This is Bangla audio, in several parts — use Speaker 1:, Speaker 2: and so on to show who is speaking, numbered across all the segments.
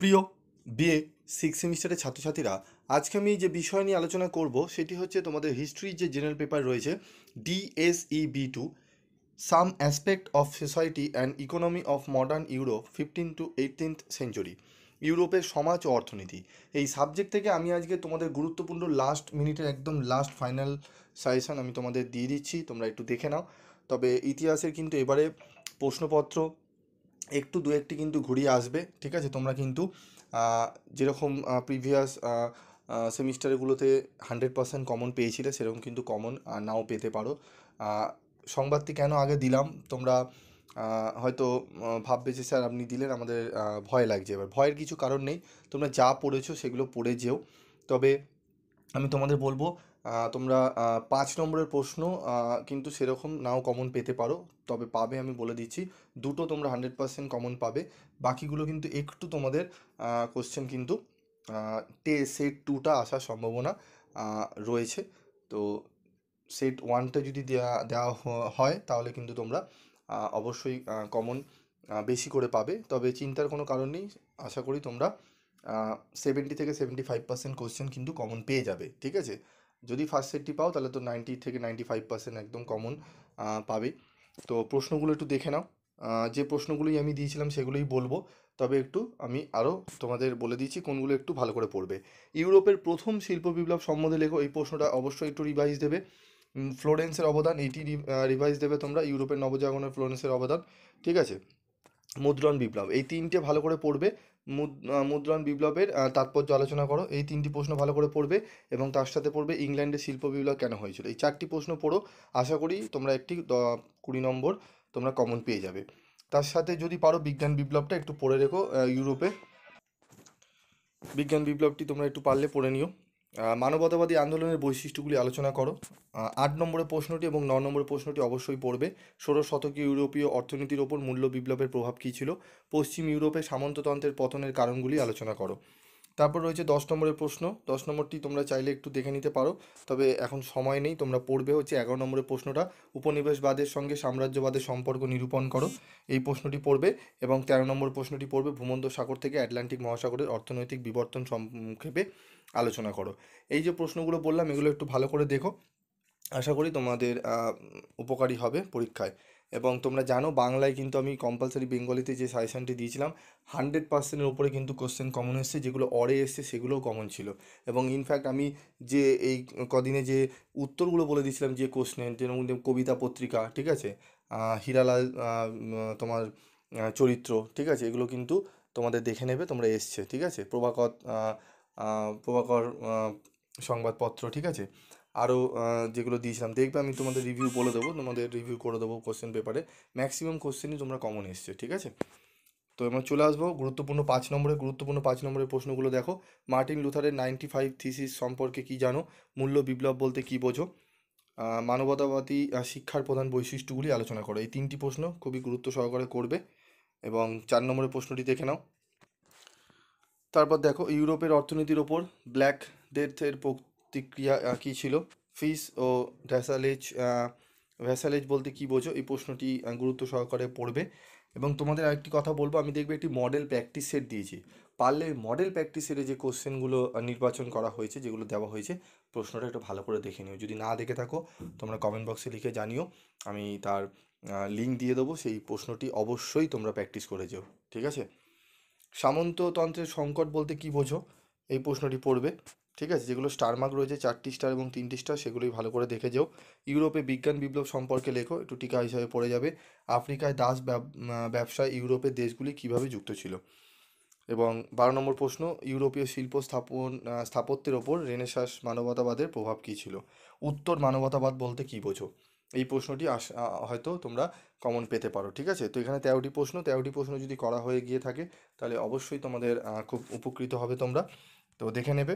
Speaker 1: প্রিয় বিএ সিক্স সেমিস্টারের ছাত্রছাত্রীরা আজকে আমি যে বিষয় নিয়ে আলোচনা করব সেটি হচ্ছে তোমাদের হিস্ট্রির যে জেনারেল পেপার রয়েছে B two some aspect of society and economy of modern Europe fifteen to eighteenth century ইউরোপের সমাজ ও অর্থনীতি এই সাবজেক্ট থেকে আমি আজকে তোমাদের গুরুত্বপূর্ণ লাস্ট মিনিটের একদম লাস্ট ফাইনাল সাজেশান আমি তোমাদের দিয়ে দিচ্ছি তোমরা একটু দেখে নাও তবে ইতিহাসের কিন্তু এবারে প্রশ্নপত্র একটু দু একটি কিন্তু ঘুরিয়ে আসবে ঠিক আছে তোমরা কিন্তু যেরকম প্রিভিয়াস সেমিস্টারগুলোতে হান্ড্রেড পার্সেন্ট কমন পেয়েছিলে সেরকম কিন্তু কমন নাও পেতে পারো সংবাদটি কেন আগে দিলাম তোমরা হয়তো ভাববে যে স্যার আপনি দিলেন আমাদের ভয় লাগছে এবার ভয়ের কিছু কারণ নেই তোমরা যা পড়েছো সেগুলো পড়ে যেও তবে আমি তোমাদের বলবো তোমরা পাঁচ নম্বরের প্রশ্ন কিন্তু সেরকম নাও কমন পেতে পারো তবে পাবে আমি বলে দিচ্ছি দুটো তোমরা হান্ড্রেড পার্সেন্ট কমন পাবে বাকিগুলো কিন্তু একটু তোমাদের কোশ্চেন কিন্তু টে সেট টুটা আসার সম্ভাবনা রয়েছে তো সেট ওয়ানটা যদি দেওয়া দেওয়া হয় তাহলে কিন্তু তোমরা অবশ্যই কমন বেশি করে পাবে তবে চিন্তার কোনো কারণ নেই আশা করি তোমরা সেভেন্টি থেকে সেভেন্টি ফাইভ পার্সেন্ট কোশ্চেন কিন্তু কমন পেয়ে যাবে ঠিক আছে যদি ফার্স্ট সেটটি পাও তাহলে তো নাইনটি থেকে নাইনটি ফাইভ পার্সেন্ট একদম কমন পাবে তো প্রশ্নগুলো একটু দেখে নাও যে প্রশ্নগুলোই আমি দিয়েছিলাম সেগুলোই বলবো তবে একটু আমি আরও তোমাদের বলে দিচ্ছি কোনগুলো একটু ভালো করে পড়বে ইউরোপের প্রথম শিল্প বিপ্লব সম্বন্ধে লেখো এই প্রশ্নটা অবশ্যই একটু রিভাইজ দেবে ফ্লোরেন্সের অবদান এটি রিভাইজ দেবে তোমরা ইউরোপের নবজাগরণের ফ্লোরেন্সের অবদান ঠিক আছে মুদ্রণ বিপ্লব এই তিনটে ভালো করে পড়বে মুদ্রণ বিপ্লবের তাৎপর্য আলোচনা করো এই তিনটি প্রশ্ন ভালো করে পড়বে এবং তার সাথে পড়বে ইংল্যান্ডে শিল্প বিপ্লব কেন হয়েছিল এই চারটি প্রশ্ন পড়ো আশা করি তোমরা একটি কুড়ি নম্বর তোমরা কমন পেয়ে যাবে তার সাথে যদি পারো বিজ্ঞান বিপ্লবটা একটু পড়ে রেখো ইউরোপে বিজ্ঞান বিপ্লবটি তোমরা একটু পারলে পড়ে নিও মানবতাবাদী আন্দোলনের বৈশিষ্ট্যগুলি আলোচনা করো আট নম্বরের প্রশ্নটি এবং ন নম্বরের প্রশ্নটি অবশ্যই পড়বে ষোড়শ শতকে ইউরোপীয় অর্থনীতির ওপর মূল্য বিপ্লবের প্রভাব কী ছিল পশ্চিম ইউরোপে সামন্ততন্ত্রের পতনের কারণগুলি আলোচনা করো তারপর রয়েছে দশ নম্বরের প্রশ্ন দশ নম্বরটি তোমরা চাইলে একটু দেখে নিতে পারো তবে এখন সময় নেই তোমরা পড়বে হচ্ছে এগারো নম্বরের প্রশ্নটা উপনিবেশবাদের সঙ্গে সাম্রাজ্যবাদের সম্পর্ক নিরূপণ করো এই প্রশ্নটি পড়বে এবং তেরো নম্বর প্রশ্নটি পড়বে ভূমন্ত সাগর থেকে অ্যাটলান্টিক মহাসাগরের অর্থনৈতিক বিবর্তন সংক্ষেপে আলোচনা করো এই যে প্রশ্নগুলো বললাম এগুলো একটু ভালো করে দেখো আশা করি তোমাদের উপকারী হবে পরীক্ষায় এবং তোমরা জানো বাংলায় কিন্তু আমি কম্পালসারি বেঙ্গলিতে যে সাজেশানটি দিয়েছিলাম হান্ড্রেড পার্সেন্টের উপরে কিন্তু কোশ্চেন কমন এসছে যেগুলো অরে এসছে সেগুলোও কমন ছিল এবং ইনফ্যাক্ট আমি যে এই কদিনে যে উত্তরগুলো বলে দিয়েছিলাম যে কোশ্চেন যেমন কবিতা পত্রিকা ঠিক আছে হীরালাল তোমার চরিত্র ঠিক আছে এগুলো কিন্তু তোমাদের দেখে নেবে তোমরা এসছে ঠিক আছে প্রভাকর প্রভাকর সংবাদপত্র ঠিক আছে আরও যেগুলো দিয়েছিলাম দেখবে আমি তোমাদের রিভিউ বলে দেবো তোমাদের রিভিউ করে দেবো কোশ্চেন পেপারে ম্যাক্সিমাম কোশ্চেনই তোমরা কমন এসছে ঠিক আছে তো আমরা চলে আসবো গুরুত্বপূর্ণ পাঁচ নম্বরে গুরুত্বপূর্ণ পাঁচ নম্বরের প্রশ্নগুলো দেখো মার্টিন লুথারের নাইনটি ফাইভ থিসিস সম্পর্কে কী জানো মূল্য বিপ্লব বলতে কী বোঝো মানবতাবাদী শিক্ষার প্রধান বৈশিষ্ট্যগুলি আলোচনা করো এই তিনটি প্রশ্ন খুবই গুরুত্ব সহকারে করবে এবং চার নম্বরের প্রশ্নটি দেখে নাও তারপর দেখো ইউরোপের অর্থনীতির ওপর ব্ল্যাক ডেথের প্রতিক্রিয়া কী ছিল ফিস ও ভ্যাসালেজ ভ্যাসালেজ বলতে কী বোঝো এই প্রশ্নটি গুরুত্ব সহকারে পড়বে এবং তোমাদের আরেকটি কথা বলবো আমি দেখবে একটি মডেল প্র্যাকটিস সেট দিয়েছি পারলে মডেল প্র্যাকটিস সেটে যে কোশ্চেনগুলো নির্বাচন করা হয়েছে যেগুলো দেওয়া হয়েছে প্রশ্নটা একটু ভালো করে দেখে নিও যদি না দেখে থাকো তোমরা কমেন্ট বক্সে লিখে জানিও আমি তার লিঙ্ক দিয়ে দেবো সেই প্রশ্নটি অবশ্যই তোমরা প্র্যাকটিস করে যেও ঠিক আছে সামন্ততন্ত্রের সংকট বলতে কী বোঝো এই প্রশ্নটি পড়বে ঠিক আছে যেগুলো স্টার মার্ক রয়েছে চারটি স্টার এবং তিনটি স্টার সেগুলোই ভালো করে দেখে যেও ইউরোপে বিজ্ঞান বিপ্লব সম্পর্কে লেখো একটু টিকা হিসাবে পড়ে যাবে আফ্রিকায় দাস ব্যবসায় ইউরোপের দেশগুলি কিভাবে যুক্ত ছিল এবং বারো নম্বর প্রশ্ন ইউরোপীয় শিল্প স্থাপন স্থাপত্যের ওপর রেনেসাস মানবতাবাদের প্রভাব কী ছিল উত্তর মানবতাবাদ বলতে কী বোঝো এই প্রশ্নটি আস হয়তো তোমরা কমন পেতে পারো ঠিক আছে তো এখানে তেরোটি প্রশ্ন তেরোটি প্রশ্ন যদি করা হয়ে গিয়ে থাকে তাহলে অবশ্যই তোমাদের খুব উপকৃত হবে তোমরা তো দেখে নেবে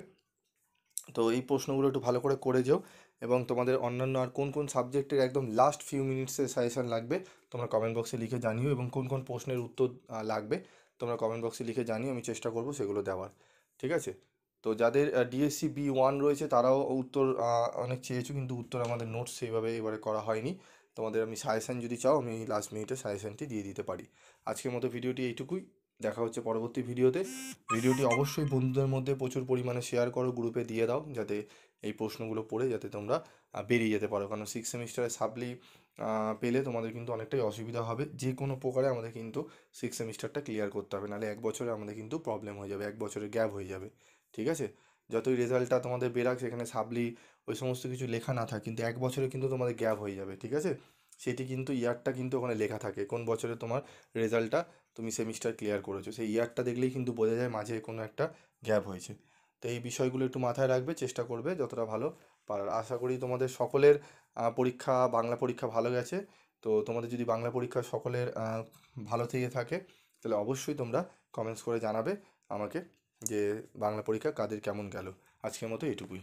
Speaker 1: তো এই প্রশ্নগুলো একটু ভালো করে করে যেও এবং তোমাদের অন্যান্য আর কোন কোন সাবজেক্টের একদম লাস্ট ফিউ মিনিটসের সাজেশান লাগবে তোমরা কমেন্ট বক্সে লিখে জানিও এবং কোন কোন প্রশ্নের উত্তর লাগবে তোমরা কমেন্ট বক্সে লিখে জানিও আমি চেষ্টা করব সেগুলো দেওয়ার ঠিক আছে তো যাদের ডিএসসি বি ওয়ান রয়েছে তারাও উত্তর অনেক চেয়েছো কিন্তু উত্তর আমাদের নোটস সেইভাবে এবারে করা হয়নি তোমাদের আমি সাজেশান যদি চাও আমি লাস্ট মিনিটে সাজেশানটি দিয়ে দিতে পারি আজকের মতো ভিডিওটি এইটুকুই দেখা হচ্ছে পরবর্তী ভিডিওতে ভিডিওটি অবশ্যই বন্ধুদের মধ্যে প্রচুর পরিমাণে শেয়ার করো গ্রুপে দিয়ে দাও যাতে এই প্রশ্নগুলো পড়ে যাতে তোমরা বেরিয়ে যেতে পারো কারণ সিক্স সেমিস্টারে সাপ্লি পেলে তোমাদের কিন্তু অনেকটাই অসুবিধা হবে যে কোনো প্রকারে আমাদের কিন্তু সিক্স সেমিস্টারটা ক্লিয়ার করতে হবে নাহলে এক বছরে আমাদের কিন্তু প্রবলেম হয়ে যাবে এক বছরের গ্যাপ হয়ে যাবে ঠিক আছে যতই রেজাল্টটা তোমাদের বেরাক সেখানে সাবলি ওই সমস্ত কিছু লেখা না থাকে কিন্তু এক বছরে কিন্তু তোমাদের গ্যাপ হয়ে যাবে ঠিক আছে সেটি কিন্তু ইয়ারটা কিন্তু ওখানে লেখা থাকে কোন বছরে তোমার রেজাল্টটা তুমি সেমিস্টার ক্লিয়ার করেছো সেই ইয়ারটা দেখলেই কিন্তু বোঝা যায় মাঝে কোনো একটা গ্যাপ হয়েছে তো এই বিষয়গুলো একটু মাথায় রাখবে চেষ্টা করবে যতটা ভালো পারার আশা করি তোমাদের সকলের পরীক্ষা বাংলা পরীক্ষা ভালো গেছে তো তোমাদের যদি বাংলা পরীক্ষা সকলের ভালো থেকে থাকে তাহলে অবশ্যই তোমরা কমেন্টস করে জানাবে আমাকে যে বাংলা পরীক্ষা কাদের কেমন গেল আজকের মতো এটুকুই